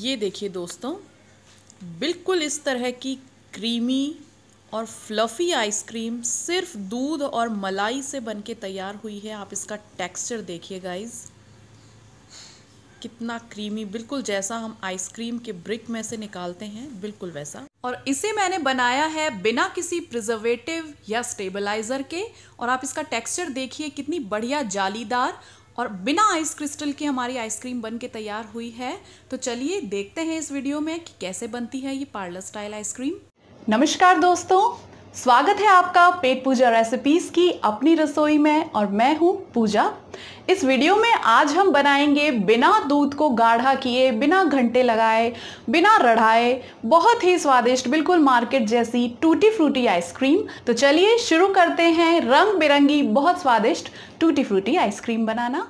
ये देखिए दोस्तों बिल्कुल इस तरह की क्रीमी और फ्लफ़ी आइसक्रीम सिर्फ दूध और मलाई से बन के तैयार हुई है आप इसका टेक्सचर देखिए गाइस कितना क्रीमी बिल्कुल जैसा हम आइसक्रीम के ब्रिक में से निकालते हैं बिल्कुल वैसा और इसे मैंने बनाया है बिना किसी प्रिजर्वेटिव या स्टेबलाइज़र के और आप इसका टेक्सचर देखिए कितनी बढ़िया जालीदार और बिना आइस क्रिस्टल के हमारी आइसक्रीम बन के तैयार हुई है तो चलिए देखते हैं इस वीडियो में कि कैसे बनती है ये पार्लर स्टाइल आइसक्रीम नमस्कार दोस्तों स्वागत है आपका पेट पूजा रेसिपीज की अपनी रसोई में और मैं हूं पूजा इस वीडियो में आज हम बनाएंगे बिना दूध को गाढ़ा किए बिना घंटे लगाए बिना रढ़ाए बहुत ही स्वादिष्ट बिल्कुल मार्केट जैसी टूटी फ्रूटी आइसक्रीम तो चलिए शुरू करते हैं रंग बिरंगी बहुत स्वादिष्ट टूटी फ्रूटी आइसक्रीम बनाना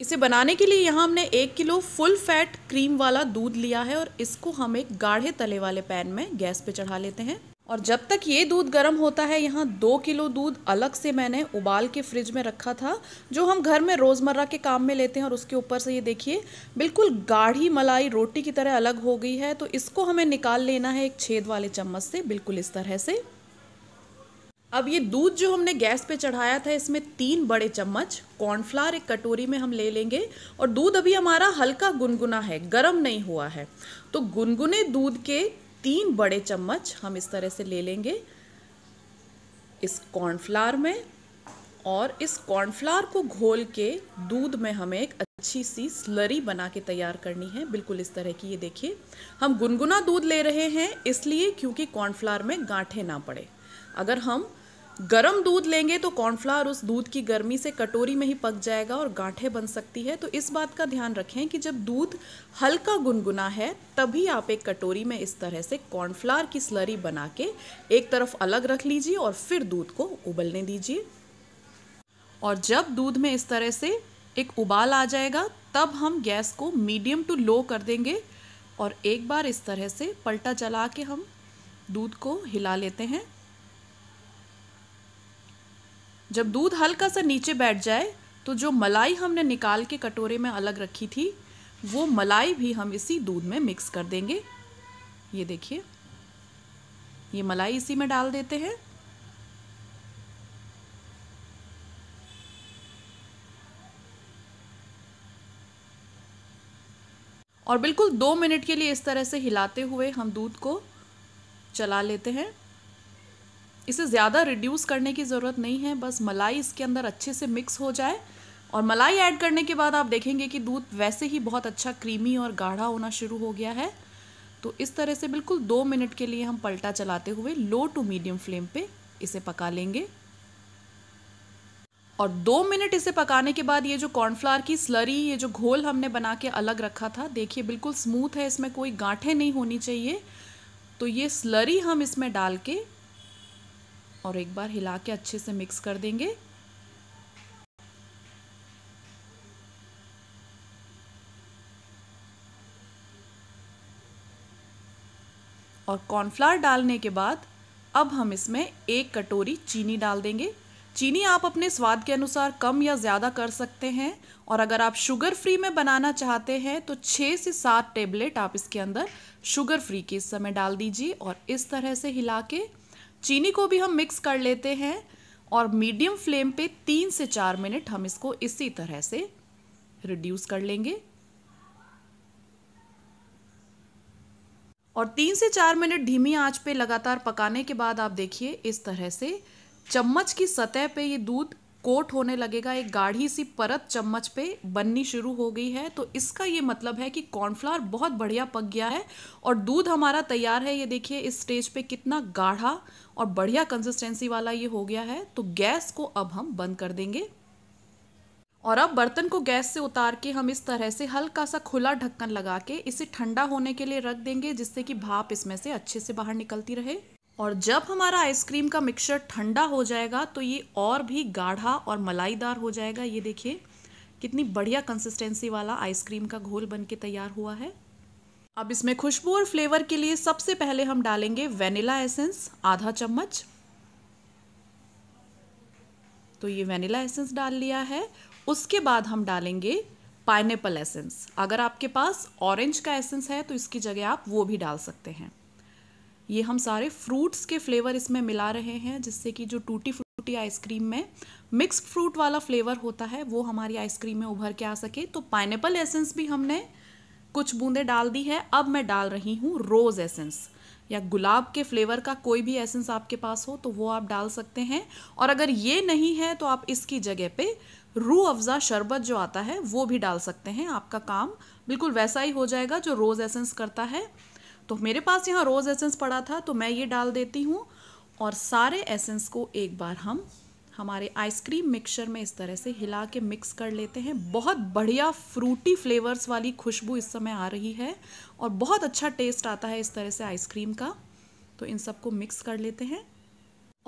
इसे बनाने के लिए यहाँ हमने एक किलो फुल फैट क्रीम वाला दूध लिया है और इसको हम एक गाढ़े तले वाले पैन में गैस पे चढ़ा लेते हैं और जब तक ये दूध गर्म होता है यहाँ दो किलो दूध अलग से मैंने उबाल के फ्रिज में रखा था जो हम घर में रोज़मर्रा के काम में लेते हैं और उसके ऊपर से ये देखिए बिल्कुल गाढ़ी मलाई रोटी की तरह अलग हो गई है तो इसको हमें निकाल लेना है एक छेद वाले चम्मच से बिल्कुल इस तरह से अब ये दूध जो हमने गैस पे चढ़ाया था इसमें तीन बड़े चम्मच कॉर्नफ्लावर एक कटोरी में हम ले लेंगे और दूध अभी हमारा हल्का गुनगुना है गरम नहीं हुआ है तो गुनगुने दूध के तीन बड़े चम्मच हम इस तरह से ले लेंगे इस कॉर्नफ्लावर में और इस कॉर्नफ्लावर को घोल के दूध में हमें एक अच्छी सी स्लरी बना के तैयार करनी है बिल्कुल इस तरह की ये देखिए हम गुनगुना दूध ले रहे हैं इसलिए क्योंकि कॉर्नफ्लावर में गांठे ना पड़े अगर हम गर्म दूध लेंगे तो कॉर्नफ्लावर उस दूध की गर्मी से कटोरी में ही पक जाएगा और गांठे बन सकती है तो इस बात का ध्यान रखें कि जब दूध हल्का गुनगुना है तभी आप एक कटोरी में इस तरह से कॉर्नफ्लावर की स्लरी बना के एक तरफ अलग रख लीजिए और फिर दूध को उबलने दीजिए और जब दूध में इस तरह से एक उबाल आ जाएगा तब हम गैस को मीडियम टू लो कर देंगे और एक बार इस तरह से पलटा चला के हम दूध को हिला लेते हैं जब दूध हल्का सा नीचे बैठ जाए तो जो मलाई हमने निकाल के कटोरे में अलग रखी थी वो मलाई भी हम इसी दूध में मिक्स कर देंगे ये देखिए ये मलाई इसी में डाल देते हैं और बिल्कुल दो मिनट के लिए इस तरह से हिलाते हुए हम दूध को चला लेते हैं इसे ज़्यादा रिड्यूस करने की ज़रूरत नहीं है बस मलाई इसके अंदर अच्छे से मिक्स हो जाए और मलाई ऐड करने के बाद आप देखेंगे कि दूध वैसे ही बहुत अच्छा क्रीमी और गाढ़ा होना शुरू हो गया है तो इस तरह से बिल्कुल दो मिनट के लिए हम पलटा चलाते हुए लो टू मीडियम फ्लेम पे इसे पका लेंगे और दो मिनट इसे पकाने के बाद ये जो कॉर्नफ्लावर की स्लरी ये जो घोल हमने बना के अलग रखा था देखिए बिल्कुल स्मूथ है इसमें कोई गांठें नहीं होनी चाहिए तो ये स्लरी हम इसमें डाल के और एक बार हिला के अच्छे से मिक्स कर देंगे और कॉर्नफ्लावर डालने के बाद अब हम इसमें एक कटोरी चीनी डाल देंगे चीनी आप अपने स्वाद के अनुसार कम या ज़्यादा कर सकते हैं और अगर आप शुगर फ्री में बनाना चाहते हैं तो छः से सात टेबलेट आप इसके अंदर शुगर फ्री के इस समय डाल दीजिए और इस तरह से हिला के चीनी को भी हम मिक्स कर लेते हैं और मीडियम फ्लेम पे तीन से चार मिनट हम इसको इसी तरह से रिड्यूस कर लेंगे और तीन से चार मिनट धीमी आंच पे लगातार पकाने के बाद आप देखिए इस तरह से चम्मच की सतह पे ये दूध कोट होने लगेगा एक गाढ़ी सी परत चम्मच पे बननी शुरू हो गई है तो इसका ये मतलब है कि कॉर्नफ्लावर बहुत बढ़िया पक गया है और दूध हमारा तैयार है ये देखिए इस स्टेज पे कितना गाढ़ा और बढ़िया कंसिस्टेंसी वाला ये हो गया है तो गैस को अब हम बंद कर देंगे और अब बर्तन को गैस से उतार के हम इस तरह से हल्का सा खुला ढक्कन लगा के इसे ठंडा होने के लिए रख देंगे जिससे कि भाप इसमें से अच्छे से बाहर निकलती रहे और जब हमारा आइसक्रीम का मिक्सचर ठंडा हो जाएगा तो ये और भी गाढ़ा और मलाईदार हो जाएगा ये देखिए कितनी बढ़िया कंसिस्टेंसी वाला आइसक्रीम का घोल बन के तैयार हुआ है अब इसमें खुशबू और फ्लेवर के लिए सबसे पहले हम डालेंगे वेनिला एसेंस आधा चम्मच तो ये वेनिला एसेंस डाल लिया है उसके बाद हम डालेंगे पाइनएप्पल एसेंस अगर आपके पास ऑरेंज का एसेंस है तो इसकी जगह आप वो भी डाल सकते हैं ये हम सारे फ्रूट्स के फ्लेवर इसमें मिला रहे हैं जिससे कि जो टूटी फ्रूटी आइसक्रीम में मिक्स फ्रूट वाला फ्लेवर होता है वो हमारी आइसक्रीम में उभर के आ सके तो पाइनएपल एसेंस भी हमने कुछ बूंदे डाल दी है अब मैं डाल रही हूँ रोज़ एसेंस या गुलाब के फ्लेवर का कोई भी एसेंस आपके पास हो तो वो आप डाल सकते हैं और अगर ये नहीं है तो आप इसकी जगह पे रू अफ़ज़ा शरबत जो आता है वो भी डाल सकते हैं आपका काम बिल्कुल वैसा ही हो जाएगा जो रोज़ एसेंस करता है तो मेरे पास यहाँ रोज़ एसेंस पड़ा था तो मैं ये डाल देती हूँ और सारे एसेंस को एक बार हम हमारे आइसक्रीम मिक्सचर में इस तरह से हिला के मिक्स कर लेते हैं बहुत बढ़िया फ्रूटी फ्लेवर्स वाली खुशबू इस समय आ रही है और बहुत अच्छा टेस्ट आता है इस तरह से आइसक्रीम का तो इन सबको मिक्स कर लेते हैं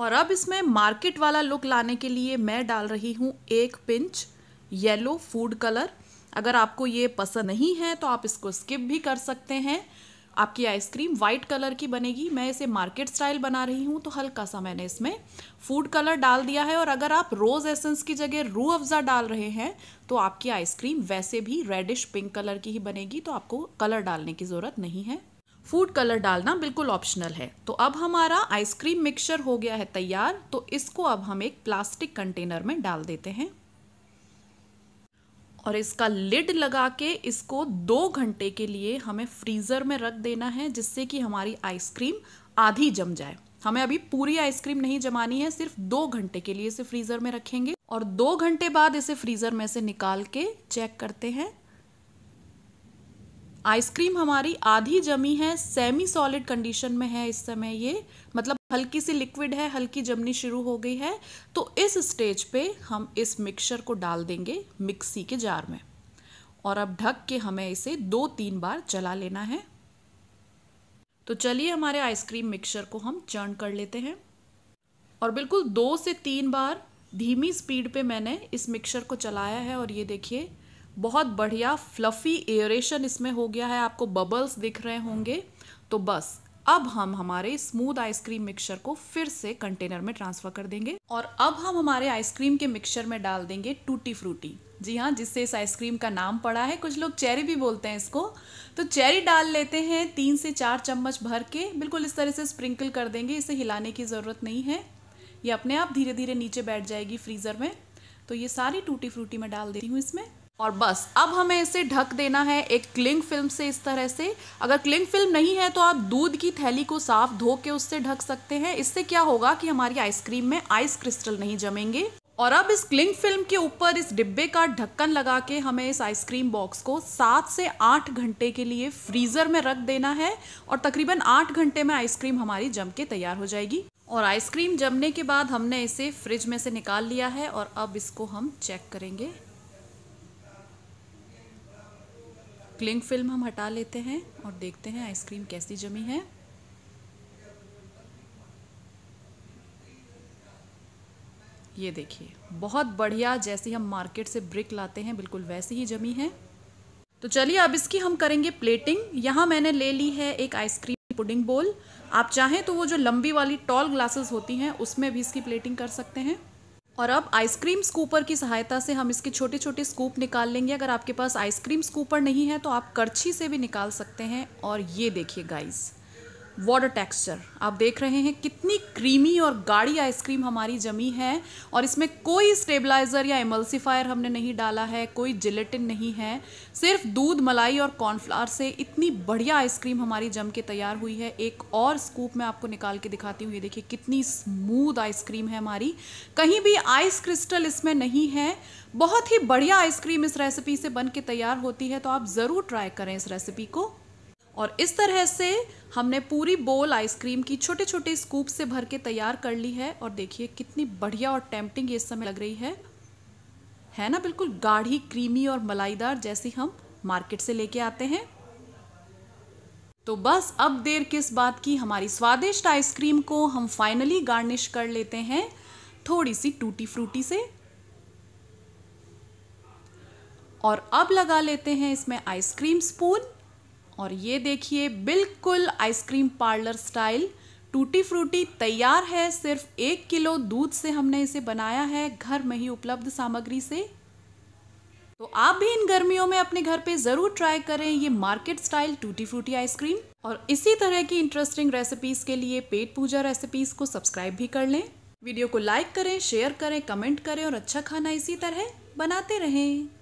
और अब इसमें मार्केट वाला लुक लाने के लिए मैं डाल रही हूँ एक पिंच येलो फूड कलर अगर आपको ये पसंद नहीं है तो आप इसको स्किप भी कर सकते हैं आपकी आइसक्रीम वाइट कलर की बनेगी मैं इसे मार्केट स्टाइल बना रही हूँ तो हल्का सा मैंने इसमें फूड कलर डाल दिया है और अगर आप रोज़ एसेंस की जगह रू अफ़ज़ा डाल रहे हैं तो आपकी आइसक्रीम वैसे भी रेडिश पिंक कलर की ही बनेगी तो आपको कलर डालने की ज़रूरत नहीं है फूड कलर डालना बिल्कुल ऑप्शनल है तो अब हमारा आइसक्रीम मिक्सचर हो गया है तैयार तो इसको अब हम एक प्लास्टिक कंटेनर में डाल देते हैं और इसका लिड लगा के इसको दो घंटे के लिए हमें फ्रीज़र में रख देना है जिससे कि हमारी आइसक्रीम आधी जम जाए हमें अभी पूरी आइसक्रीम नहीं जमानी है सिर्फ दो घंटे के लिए इसे फ्रीज़र में रखेंगे और दो घंटे बाद इसे फ्रीज़र में से निकाल के चेक करते हैं आइसक्रीम हमारी आधी जमी है सेमी सॉलिड कंडीशन में है इस समय ये मतलब हल्की सी लिक्विड है हल्की जमनी शुरू हो गई है तो इस स्टेज पे हम इस मिक्सचर को डाल देंगे मिक्सी के जार में और अब ढक के हमें इसे दो तीन बार चला लेना है तो चलिए हमारे आइसक्रीम मिक्सचर को हम चर्न कर लेते हैं और बिल्कुल दो से तीन बार धीमी स्पीड पे मैंने इस मिक्सचर को चलाया है और ये देखिए बहुत बढ़िया फ्लफ़ी एयरेशन इसमें हो गया है आपको बबल्स दिख रहे होंगे तो बस अब हम हमारे स्मूथ आइसक्रीम मिक्सचर को फिर से कंटेनर में ट्रांसफ़र कर देंगे और अब हम हमारे आइसक्रीम के मिक्सचर में डाल देंगे टूटी फ्रूटी जी हाँ जिससे इस आइसक्रीम का नाम पड़ा है कुछ लोग चेरी भी बोलते हैं इसको तो चेरी डाल लेते हैं तीन से चार चम्मच भर के बिल्कुल इस तरह से स्प्रिंकल कर देंगे इसे हिलाने की ज़रूरत नहीं है ये अपने आप धीरे धीरे नीचे बैठ जाएगी फ्रीज़र में तो ये सारी टूटी फ्रूटी में डाल देती हूँ इसमें और बस अब हमें इसे ढक देना है एक क्लिंग फिल्म से इस तरह से अगर क्लिंग फिल्म नहीं है तो आप दूध की थैली को साफ धो के उससे ढक सकते हैं इससे क्या होगा कि हमारी आइसक्रीम में आइस क्रिस्टल नहीं जमेंगे और अब इस क्लिंग फिल्म के ऊपर इस डिब्बे का ढक्कन लगा के हमें इस आइसक्रीम बॉक्स को सात से आठ घंटे के लिए फ्रीज़र में रख देना है और तकरीबन आठ घंटे में आइसक्रीम हमारी जम के तैयार हो जाएगी और आइसक्रीम जमने के बाद हमने इसे फ्रिज में से निकाल लिया है और अब इसको हम चेक करेंगे क्लिंग फिल्म हम हटा लेते हैं और देखते हैं आइसक्रीम कैसी जमी है ये देखिए बहुत बढ़िया जैसी हम मार्केट से ब्रिक लाते हैं बिल्कुल वैसी ही जमी है तो चलिए अब इसकी हम करेंगे प्लेटिंग यहाँ मैंने ले ली है एक आइसक्रीम पुडिंग बोल आप चाहें तो वो जो लंबी वाली टॉल ग्लासेस होती हैं उसमें भी इसकी प्लेटिंग कर सकते हैं और अब आइसक्रीम स्कूपर की सहायता से हम इसके छोटे छोटे स्कूप निकाल लेंगे अगर आपके पास आइसक्रीम स्कूपर नहीं है तो आप करछी से भी निकाल सकते हैं और ये देखिए गाइज़ वाटर टेक्सचर आप देख रहे हैं कितनी क्रीमी और गाढ़ी आइसक्रीम हमारी जमी है और इसमें कोई स्टेबलाइज़र या एमल्सीफायर हमने नहीं डाला है कोई जिलेटिन नहीं है सिर्फ दूध मलाई और कॉर्नफ्लावर से इतनी बढ़िया आइसक्रीम हमारी जम के तैयार हुई है एक और स्कूप मैं आपको निकाल के दिखाती हूँ ये देखिए कितनी स्मूद आइसक्रीम है हमारी कहीं भी आइस क्रिस्टल इसमें नहीं है बहुत ही बढ़िया आइसक्रीम इस रेसिपी से बन के तैयार होती है तो आप ज़रूर ट्राई करें इस रेसिपी को और इस तरह से हमने पूरी बोल आइसक्रीम की छोटे छोटे स्कूप से भर के तैयार कर ली है और देखिए कितनी बढ़िया और टेम्पटिंग इस समय लग रही है है ना बिल्कुल गाढ़ी क्रीमी और मलाईदार जैसी हम मार्केट से लेके आते हैं तो बस अब देर किस बात की हमारी स्वादिष्ट आइसक्रीम को हम फाइनली गार्निश कर लेते हैं थोड़ी सी टूटी फ्रूटी से और अब लगा लेते हैं इसमें आइसक्रीम स्पून और ये देखिए बिल्कुल ice cream parlour style tutti frutti तैयार है सिर्फ एक किलो दूध से हमने इसे बनाया है घर में ही उपलब्ध सामग्री से तो आप भी इन गर्मियों में अपने घर पे ज़रूर ट्राई करें ये market style tutti frutti ice cream और इसी तरह की इंटरेस्टिंग रेसिपीज़ के लिए पेट पूजा रेसिपीज़ को सब्सक्राइब भी कर लें वीडियो को लाइक करें शेयर करें कमेंट करें और अच्छा खाना इसी तरह बनाते रहें